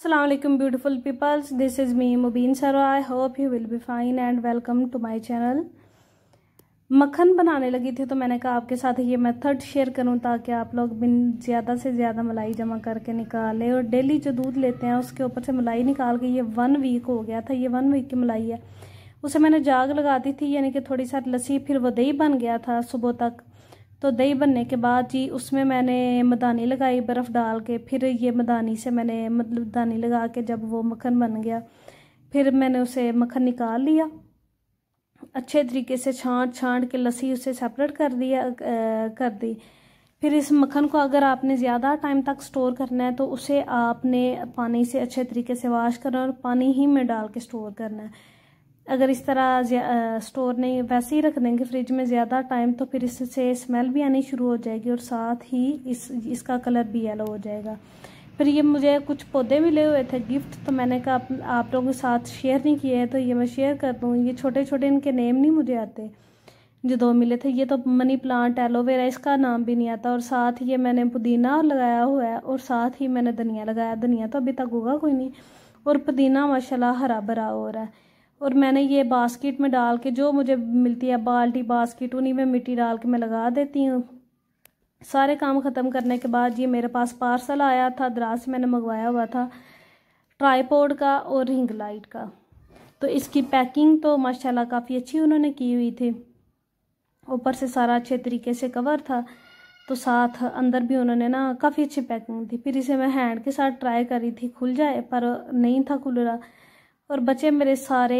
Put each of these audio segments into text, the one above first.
Assalamualaikum beautiful peoples this is me Mubin Saro I hope you will be fine and welcome to my channel मक्खन बनाने लगी थी तो मैंने कहा आपके साथ ये मेथड शेयर करूं ताकि आप लोग बिन ज़्यादा से ज़्यादा मलाई जमा करके निकालें और डेली जो दूध लेते हैं उसके ऊपर से मलाई निकाल के ये वन वीक हो गया था ये वन वीक की मलाई है उसे मैंने जाग लगा दी थी यानी कि थोड़ी सा लस्सी फिर वो दही बन गया था सुबह तक तो दही बनने के बाद जी उसमें मैंने मदानी लगाई बर्फ़ डाल के फिर ये मदानी से मैंने मतलब मदानी लगा के जब वो मक्खन बन गया फिर मैंने उसे मक्खन निकाल लिया अच्छे तरीके से छाँट छाँट के लस्सी उसे सेपरेट कर दिया आ, कर दी फिर इस मक्खन को अगर आपने ज़्यादा टाइम तक स्टोर करना है तो उसे आपने पानी से अच्छे तरीके से वाश करना और पानी ही में डाल के स्टोर करना है अगर इस तरह स्टोर नहीं वैसे ही रख देंगे फ्रिज में ज़्यादा टाइम तो फिर इससे स्मेल भी आनी शुरू हो जाएगी और साथ ही इस इसका कलर भी येलो हो जाएगा फिर ये मुझे कुछ पौधे मिले हुए थे गिफ्ट तो मैंने कहा आप, लोगों के साथ शेयर नहीं किए हैं तो ये मैं शेयर कर दूँ ये छोटे छोटे इनके नेम नहीं मुझे आते जो दो मिले थे ये तो मनी प्लांट एलोवेरा इसका नाम भी नहीं आता और साथ ही ये मैंने पुदीना लगाया हुआ है और साथ ही मैंने धनिया लगाया धनिया तो अभी तक होगा कोई नहीं और पुदीना माशाल्लाह हरा भरा हो रहा है और मैंने ये बास्केट में डाल के जो मुझे मिलती है बाल्टी बास्केट उन्हीं में मिट्टी डाल के मैं लगा देती हूँ सारे काम ख़त्म करने के बाद ये मेरे पास पार्सल आया था दराज से मैंने मंगवाया हुआ था ट्राईपोड का और रिंग लाइट का तो इसकी पैकिंग तो माशाल्लाह काफ़ी अच्छी उन्होंने की हुई थी ऊपर से सारा अच्छे तरीके से कवर था तो साथ अंदर भी उन्होंने ना काफ़ी अच्छी पैकिंग थी फिर इसे मैं हैंड के साथ ट्राई करी थी खुल जाए पर नहीं था खुल रहा और बच्चे मेरे सारे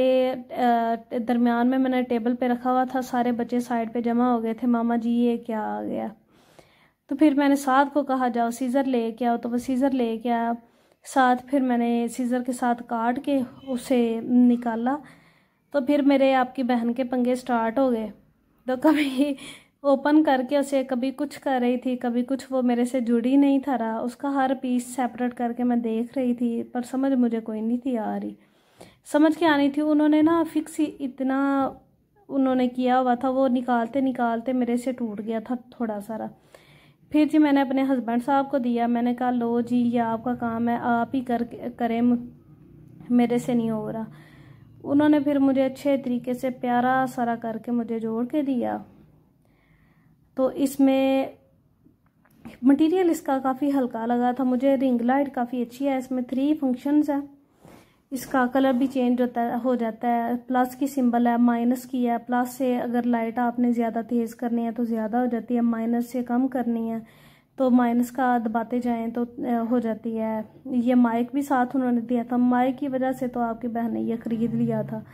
दरमियान में मैंने टेबल पे रखा हुआ था सारे बच्चे साइड पे जमा हो गए थे मामा जी ये क्या आ गया तो फिर मैंने साथ को कहा जाओ सीज़र ले के आओ तो वो सीज़र ले के आया साथ फिर मैंने सीज़र के साथ काट के उसे निकाला तो फिर मेरे आपकी बहन के पंगे स्टार्ट हो गए तो कभी ओपन करके उसे कभी कुछ कर रही थी कभी कुछ वो मेरे से जुड़ी नहीं था रहा उसका हर पीस सेपरेट करके मैं देख रही थी पर समझ मुझे कोई नहीं थी आ रही समझ के आनी थी उन्होंने ना फिक्स इतना उन्होंने किया हुआ था वो निकालते निकालते मेरे से टूट गया था थोड़ा सारा फिर जी मैंने अपने हस्बैंड साहब को दिया मैंने कहा लो जी ये आपका काम है आप ही कर करें मेरे से नहीं हो रहा उन्होंने फिर मुझे अच्छे तरीके से प्यारा सारा करके मुझे जोड़ के दिया तो इसमें मटेरियल इसका काफ़ी हल्का लगा था मुझे रिंग लाइट काफ़ी अच्छी है इसमें थ्री फंक्शंस हैं इसका कलर भी चेंज होता हो जाता है प्लस की सिंबल है माइनस की है प्लस से अगर लाइट आपने ज़्यादा तेज़ करनी है तो ज़्यादा हो जाती है माइनस से कम करनी है तो माइनस का दबाते जाएं तो हो जाती है ये माइक भी साथ उन्होंने दिया था माइक की वजह से तो आपकी बहन ने यह ख़रीद लिया था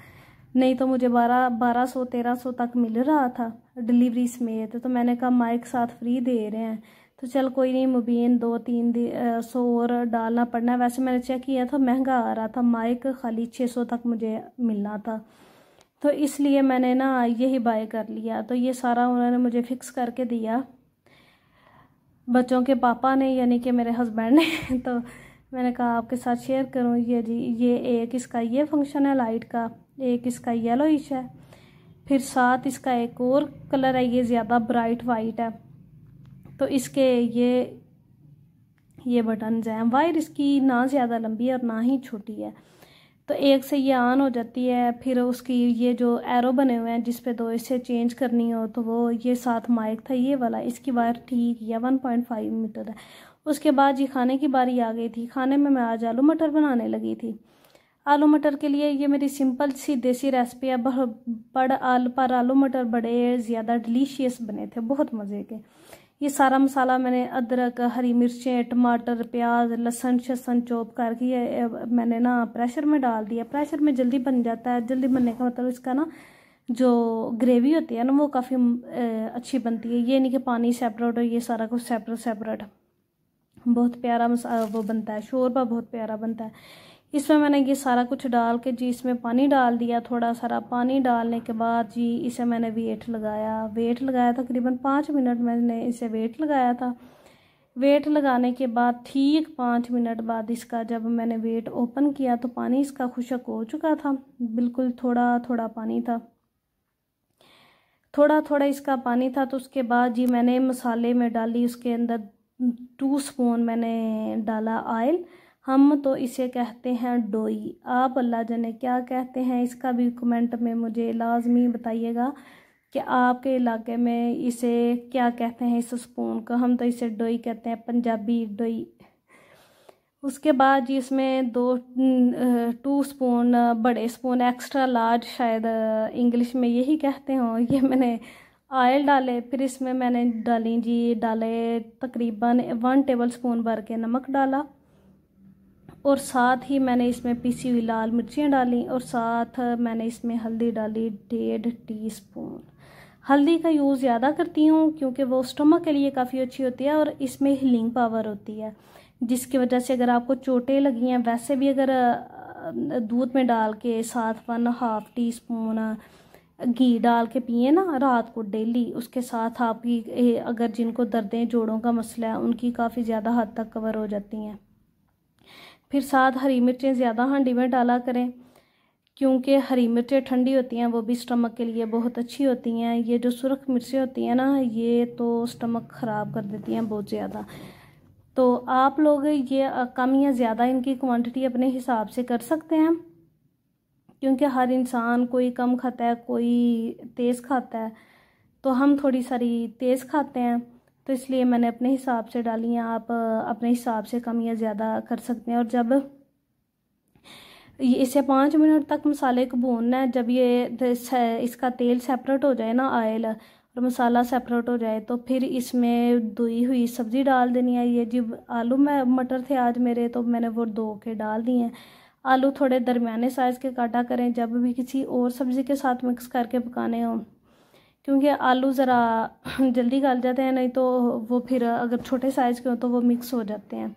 नहीं तो मुझे बारह बारह सौ तेरह सौ तक मिल रहा था डिलीवरी समेत तो मैंने कहा माइक साथ फ्री दे रहे हैं तो चल कोई नहीं मुबीन दो तीन सौ और डालना पड़ना है वैसे मैंने चेक किया था महंगा आ रहा था माइक खाली छः सौ तक मुझे मिलना था तो इसलिए मैंने ना यही बाय कर लिया तो ये सारा उन्होंने मुझे फ़िक्स करके दिया बच्चों के पापा ने यानी कि मेरे हस्बैंड ने तो मैंने कहा आपके साथ शेयर करूँ ये जी ये एक इसका ये फंक्शन है लाइट का एक इसका येलोइश है फिर साथ इसका एक और कलर है ये ज़्यादा ब्राइट वाइट है तो इसके ये ये बटन हैं वायर इसकी ना ज़्यादा लंबी है और ना ही छोटी है तो एक से ये ऑन हो जाती है फिर उसकी ये जो एरो बने हुए हैं जिस पे दो इसे चेंज करनी हो तो वो ये साथ माइक था ये वाला इसकी वायर ठीक या वन पॉइंट फाइव मीटर है उसके बाद ये खाने की बारी आ गई थी खाने में मैं आज आलू मटर बनाने लगी थी आलू मटर के लिए ये मेरी सिंपल सी देसी रेसिपी है बड़ आल पर आलू मटर बड़े ज़्यादा डिलीशियस बने थे बहुत मज़े के ये सारा मसाला मैंने अदरक हरी मिर्चें टमाटर प्याज लहसन शसन चॉप करके ये मैंने ना प्रेशर में डाल दिया प्रेशर में जल्दी बन जाता है जल्दी बनने का मतलब इसका ना जो ग्रेवी होती है ना वो काफ़ी अच्छी बनती है ये नहीं कि पानी सेपरेट हो ये सारा कुछ सेपरेट सेपरेट बहुत प्यारा मसा वो बनता है शोरबा बहुत प्यारा बनता है इसमें मैंने ये सारा कुछ डाल के जी इसमें पानी डाल दिया थोड़ा सारा पानी डालने के बाद जी इसे मैंने वेट लगाया वेट लगाया तकरीबन पाँच मिनट मैंने इसे वेट लगाया था वेट लगाने के बाद ठीक पाँच मिनट बाद इसका जब मैंने वेट ओपन किया तो पानी इसका खुशक हो चुका था बिल्कुल थोड़ा थोड़ा पानी था थोड़ा थोड़ा इसका पानी था तो उसके बाद जी मैंने मसाले में डाली उसके अंदर टू स्पून मैंने डाला आयल हम तो इसे कहते हैं डोई आप अल्लाह जने क्या कहते हैं इसका भी कमेंट में मुझे लाजमी बताइएगा कि आपके इलाके में इसे क्या कहते हैं इस स्पून को हम तो इसे डोई कहते हैं पंजाबी डोई उसके बाद जी इसमें दो टू स्पून बड़े स्पून एक्स्ट्रा लार्ज शायद इंग्लिश में यही कहते हों ये मैंने ऑयल डाले फिर इसमें मैंने डाली जी डाले तकरीबन वन टेबल स्पून भर के नमक डाला और साथ ही मैंने इसमें पीसी हुई लाल मिर्चियाँ डाली और साथ मैंने इसमें हल्दी डाली डेढ़ स्पून हल्दी का यूज़ ज़्यादा करती हूँ क्योंकि वो स्टोमक के लिए काफ़ी अच्छी होती है और इसमें हीलिंग पावर होती है जिसकी वजह से अगर आपको चोटें लगी हैं वैसे भी अगर दूध में डाल के साथ वन हाफ टी स्पून घी डाल के पिए ना रात को डेली उसके साथ आपकी अगर जिनको दर्दें जोड़ों का मसला है उनकी काफ़ी ज़्यादा हद तक कवर हो जाती हैं फिर साथ हरी मिर्चें ज़्यादा हांडी में डाला करें क्योंकि हरी मिर्चें ठंडी होती हैं वो भी स्टमक के लिए बहुत अच्छी होती हैं ये जो सुरख मिर्चें होती हैं ना ये तो स्टमक ख़राब कर देती हैं बहुत ज़्यादा तो आप लोग ये कम या ज़्यादा इनकी क्वांटिटी अपने हिसाब से कर सकते हैं क्योंकि हर इंसान कोई कम खाता है कोई तेज़ खाता है तो हम थोड़ी सारी तेज़ खाते हैं तो इसलिए मैंने अपने हिसाब से डाली हैं आप अपने हिसाब से कम या ज़्यादा कर सकते हैं और जब इसे पाँच मिनट तक मसाले को भूनना है जब ये इसका तेल सेपरेट हो जाए ना ऑयल और मसाला सेपरेट हो जाए तो फिर इसमें धुई हुई सब्ज़ी डाल देनी है ये जी आलू में मटर थे आज मेरे तो मैंने वो धो के डाल दिए हैं आलू थोड़े दरमियाने साइज़ के काटा करें जब भी किसी और सब्ज़ी के साथ मिक्स करके पकाने हों क्योंकि आलू ज़रा जल्दी गल जाते हैं नहीं तो वो फिर अगर छोटे साइज़ के हों तो वो मिक्स हो जाते हैं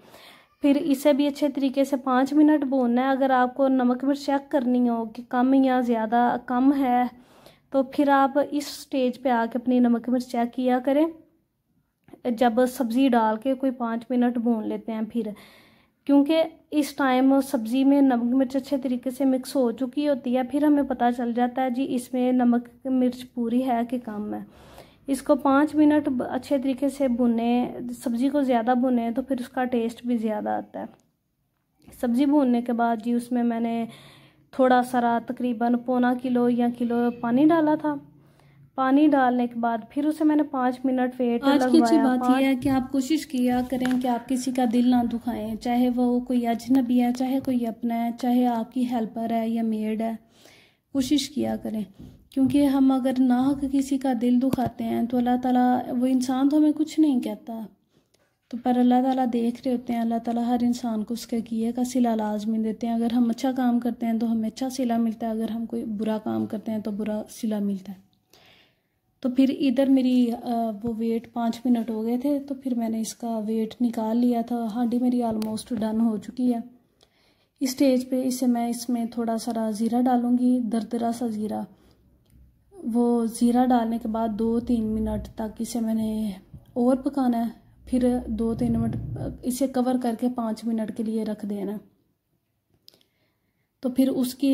फिर इसे भी अच्छे तरीके से पाँच मिनट भूनना है अगर आपको नमक मिर्च चेक करनी हो कि कम या ज़्यादा कम है तो फिर आप इस स्टेज पे आके अपनी नमक मिर्च चेक किया करें जब सब्ज़ी डाल के कोई पाँच मिनट भून लेते हैं फिर क्योंकि इस टाइम सब्ज़ी में नमक मिर्च अच्छे तरीके से मिक्स हो चुकी होती है फिर हमें पता चल जाता है जी इसमें नमक मिर्च पूरी है कि कम है इसको पाँच मिनट अच्छे तरीके से भुने सब्ज़ी को ज़्यादा भुने तो फिर उसका टेस्ट भी ज़्यादा आता है सब्ज़ी भूनने के बाद जी उसमें मैंने थोड़ा सारा तकरीबन पौना किलो या किलो पानी डाला था पानी डालने के बाद फिर उसे मैंने पाँच मिनट वेट आज की अच्छी बात यह है कि आप कोशिश किया करें कि आप किसी का दिल ना दुखाएं चाहे वो कोई अजनबी है चाहे कोई अपना है चाहे आपकी हेल्पर है या मेड है कोशिश किया करें क्योंकि हम अगर नाहक किसी का दिल दुखाते हैं तो अल्लाह ताला वो इंसान तो हमें कुछ नहीं कहता तो पर अल्लाह ताला देख रहे होते हैं अल्लाह ताला हर इंसान को उसके किए का सिला लाजमी देते हैं अगर हम अच्छा काम करते हैं तो हमें अच्छा सिला मिलता है अगर हम कोई बुरा काम करते हैं तो बुरा सिला मिलता है तो फिर इधर मेरी वो वेट पाँच मिनट हो गए थे तो फिर मैंने इसका वेट निकाल लिया था हांडी मेरी ऑलमोस्ट डन हो चुकी है इस स्टेज पे इसे मैं इसमें थोड़ा सारा ज़ीरा डालूंगी दरदरा सा ज़ीरा वो ज़ीरा डालने के बाद दो तीन मिनट तक इसे मैंने और पकाना है फिर दो तीन मिनट इसे कवर करके पाँच मिनट के लिए रख देना है तो फिर उसकी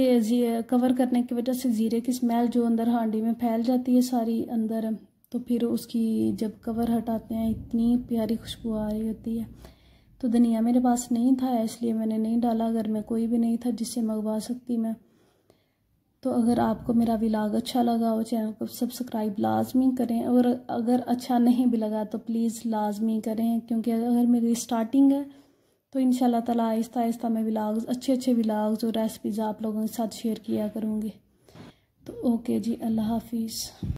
कवर करने की वजह से ज़ीरे की स्मेल जो अंदर हांडी में फैल जाती है सारी अंदर तो फिर उसकी जब कवर हटाते हैं इतनी प्यारी खुशबू आ रही होती है तो धनिया मेरे पास नहीं था इसलिए मैंने नहीं डाला घर में कोई भी नहीं था जिससे मंगवा सकती मैं तो अगर आपको मेरा विलाग अच्छा लगा हो चैनल को सब्सक्राइब लाजमी करें और अगर अच्छा नहीं भी लगा तो प्लीज़ लाजमी करें क्योंकि अगर मेरी स्टार्टिंग है तो इन तला आहिस्ता आहिस्ता मैं विलाग्स अच्छे अच्छे विलाग्स और रेसिपीज़ आप लोगों के साथ शेयर किया करूँगी तो ओके जी अल्लाह हाफिज़